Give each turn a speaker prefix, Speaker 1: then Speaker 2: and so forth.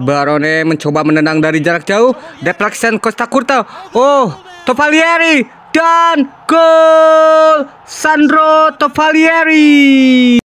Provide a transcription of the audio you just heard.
Speaker 1: Barone mencoba menendang dari jarak jauh. Deflection Costa Curta. Oh, Tovalieri dan gol Sandro Tovalieri.